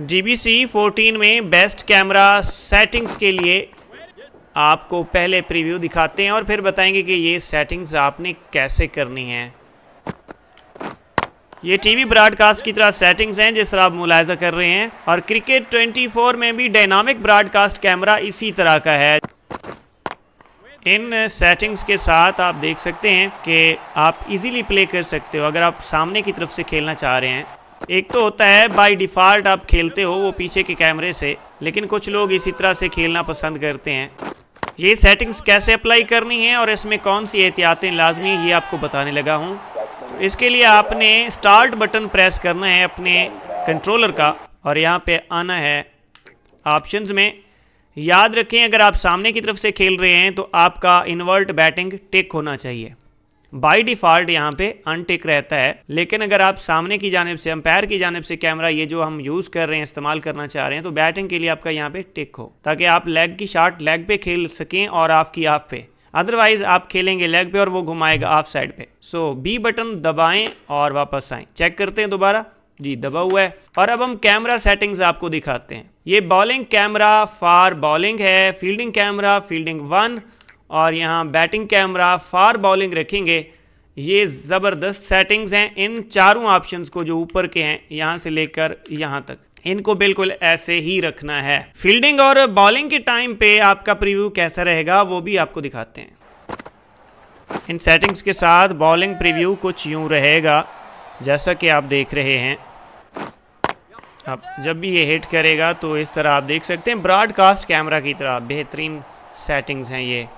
D b c fourteen में best camera settings के लिए आपको पहले प्रीव्यू दिखाते हैं और फिर बताएंगे कि ये सेटिंग्स आपने कैसे करनी है ये टीवी ब्रॉडकास्ट की तरह सेटिंग्स हैं जिस तरह आप मुलायजा कर रहे हैं और क्रिकेट 24 में भी डायनामिक ब्रॉडकास्ट कैमरा इसी तरह का है इन सेटिंग्स के साथ आप देख सकते हैं कि आप इजीली प्ले कर सकते हो अगर आप सामने की तरफ से खेलना चाह रहे हैं एक तो होता है बाय डिफ़ॉल्ट आप खेलते हो वो पीछे के कैमरे से लेकिन कुछ लोग इसी तरह से खेलना पसंद करते हैं ये सेटिंग्स कैसे अप्लाई करनी है और इसमें कौन सी एहतियातें लाजमी ये आपको बताने लगा हूँ इसके लिए आपने स्टार्ट बटन प्रेस करना है अपने कंट्रोलर का और यहाँ पे आना है ऑप्शंस में याद रखें अगर आप सामने की तरफ से खेल रहे हैं तो आपका इन्वर्ट बैटिंग टेक होना चाहिए बाई डिफ़ॉल्ट यहाँ पे अनटिक रहता है लेकिन अगर आप सामने की जानब से अंपायर की जानब से कैमरा ये जो हम यूज़ कर रहे हैं इस्तेमाल करना चाह रहे हैं तो बैटिंग के लिए आपका यहाँ पे टिक हो ताकि आप लेग की शॉट लेग पे खेल सकें और ऑफ की पे अदरवाइज आप खेलेंगे लेग पे और वो घुमाएगा ऑफ साइड पे सो so, बी बटन दबाएं और वापस आए चेक करते हैं दोबारा जी दबा हुआ है और अब हम कैमरा सेटिंग्स आपको दिखाते हैं ये बॉलिंग कैमरा फार बॉलिंग है फील्डिंग कैमरा फील्डिंग वन और यहाँ बैटिंग कैमरा फार बॉलिंग रखेंगे ये ज़बरदस्त सेटिंग्स हैं इन चारों ऑप्शंस को जो ऊपर के हैं यहाँ से लेकर यहाँ तक इनको बिल्कुल ऐसे ही रखना है फील्डिंग और बॉलिंग के टाइम पे आपका प्रीव्यू कैसा रहेगा वो भी आपको दिखाते हैं इन सेटिंग्स के साथ बॉलिंग प्रीव्यू कुछ यूं रहेगा जैसा कि आप देख रहे हैं अब जब भी ये हिट करेगा तो इस तरह आप देख सकते हैं ब्रॉडकास्ट कैमरा की तरह बेहतरीन सेटिंग्स हैं ये